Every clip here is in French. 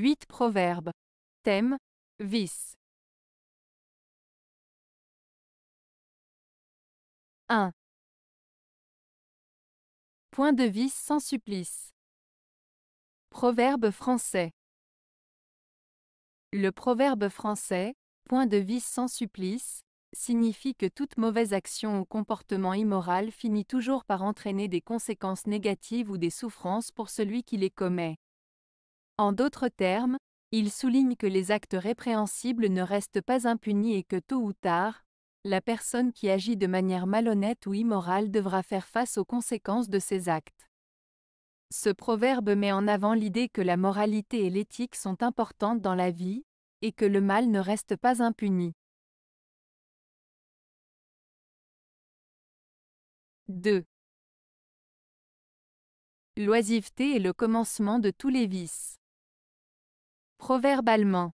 8 Proverbes. Thème Vice. 1. Point de vice sans supplice. Proverbe français. Le proverbe français, point de vice sans supplice, signifie que toute mauvaise action ou comportement immoral finit toujours par entraîner des conséquences négatives ou des souffrances pour celui qui les commet. En d'autres termes, il souligne que les actes répréhensibles ne restent pas impunis et que tôt ou tard, la personne qui agit de manière malhonnête ou immorale devra faire face aux conséquences de ses actes. Ce proverbe met en avant l'idée que la moralité et l'éthique sont importantes dans la vie, et que le mal ne reste pas impuni. 2. L'oisiveté est le commencement de tous les vices. Proverbe allemand.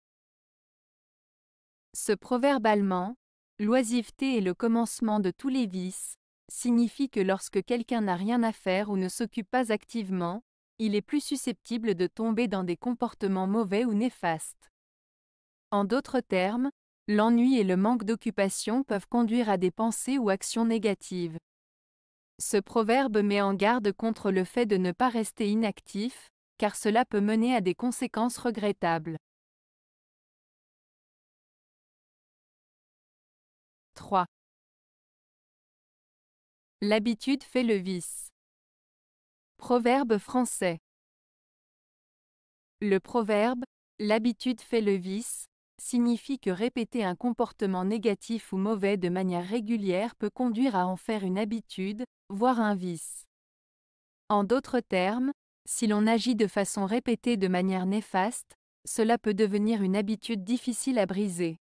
Ce proverbe allemand, l'oisiveté est le commencement de tous les vices, signifie que lorsque quelqu'un n'a rien à faire ou ne s'occupe pas activement, il est plus susceptible de tomber dans des comportements mauvais ou néfastes. En d'autres termes, l'ennui et le manque d'occupation peuvent conduire à des pensées ou actions négatives. Ce proverbe met en garde contre le fait de ne pas rester inactif, car cela peut mener à des conséquences regrettables. 3. L'habitude fait le vice. Proverbe français. Le proverbe L'habitude fait le vice signifie que répéter un comportement négatif ou mauvais de manière régulière peut conduire à en faire une habitude, voire un vice. En d'autres termes, si l'on agit de façon répétée de manière néfaste, cela peut devenir une habitude difficile à briser.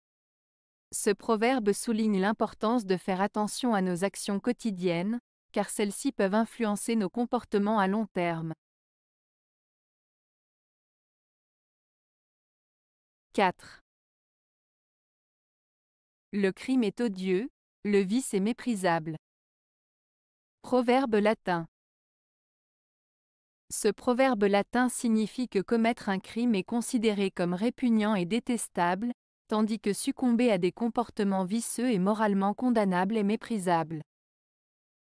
Ce proverbe souligne l'importance de faire attention à nos actions quotidiennes, car celles-ci peuvent influencer nos comportements à long terme. 4. Le crime est odieux, le vice est méprisable. Proverbe latin. Ce proverbe latin signifie que commettre un crime est considéré comme répugnant et détestable, tandis que succomber à des comportements vicieux est moralement condamnable et méprisable.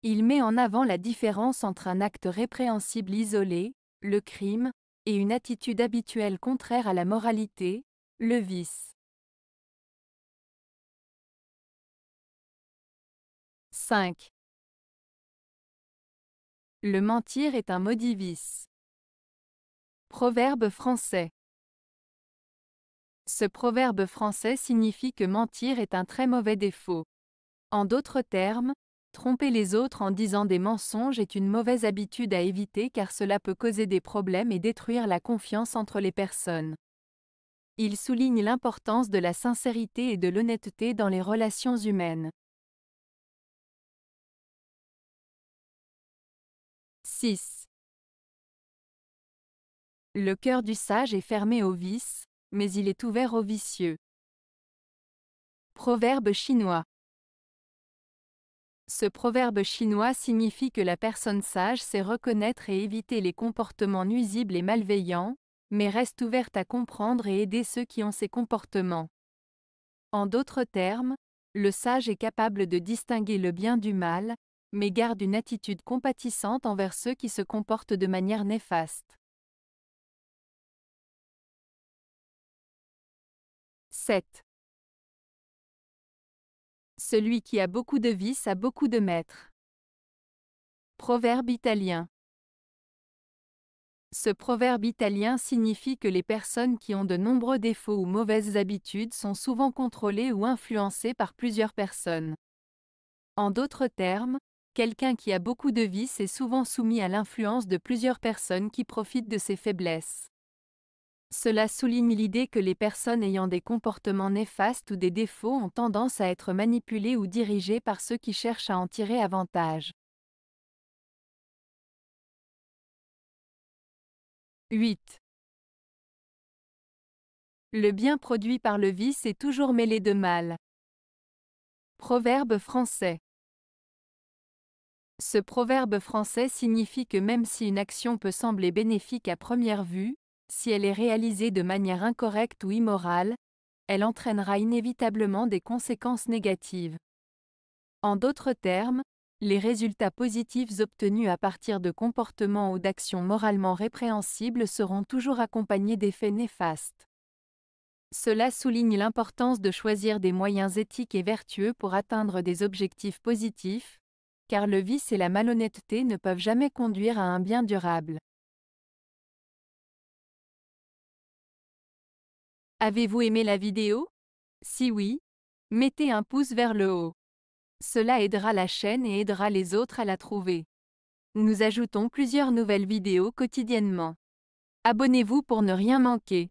Il met en avant la différence entre un acte répréhensible isolé, le crime, et une attitude habituelle contraire à la moralité, le vice. 5. Le mentir est un maudit vice. Proverbe français. Ce proverbe français signifie que mentir est un très mauvais défaut. En d'autres termes, tromper les autres en disant des mensonges est une mauvaise habitude à éviter car cela peut causer des problèmes et détruire la confiance entre les personnes. Il souligne l'importance de la sincérité et de l'honnêteté dans les relations humaines. 6. Le cœur du sage est fermé aux vices, mais il est ouvert aux vicieux. Proverbe chinois. Ce proverbe chinois signifie que la personne sage sait reconnaître et éviter les comportements nuisibles et malveillants, mais reste ouverte à comprendre et aider ceux qui ont ces comportements. En d'autres termes, le sage est capable de distinguer le bien du mal, mais garde une attitude compatissante envers ceux qui se comportent de manière néfaste. 7. Celui qui a beaucoup de vices a beaucoup de maîtres. Proverbe italien. Ce proverbe italien signifie que les personnes qui ont de nombreux défauts ou mauvaises habitudes sont souvent contrôlées ou influencées par plusieurs personnes. En d'autres termes, Quelqu'un qui a beaucoup de vices est souvent soumis à l'influence de plusieurs personnes qui profitent de ses faiblesses. Cela souligne l'idée que les personnes ayant des comportements néfastes ou des défauts ont tendance à être manipulées ou dirigées par ceux qui cherchent à en tirer avantage. 8. Le bien produit par le vice est toujours mêlé de mal. Proverbe français. Ce proverbe français signifie que même si une action peut sembler bénéfique à première vue, si elle est réalisée de manière incorrecte ou immorale, elle entraînera inévitablement des conséquences négatives. En d'autres termes, les résultats positifs obtenus à partir de comportements ou d'actions moralement répréhensibles seront toujours accompagnés d'effets néfastes. Cela souligne l'importance de choisir des moyens éthiques et vertueux pour atteindre des objectifs positifs, car le vice et la malhonnêteté ne peuvent jamais conduire à un bien durable. Avez-vous aimé la vidéo Si oui, mettez un pouce vers le haut. Cela aidera la chaîne et aidera les autres à la trouver. Nous ajoutons plusieurs nouvelles vidéos quotidiennement. Abonnez-vous pour ne rien manquer.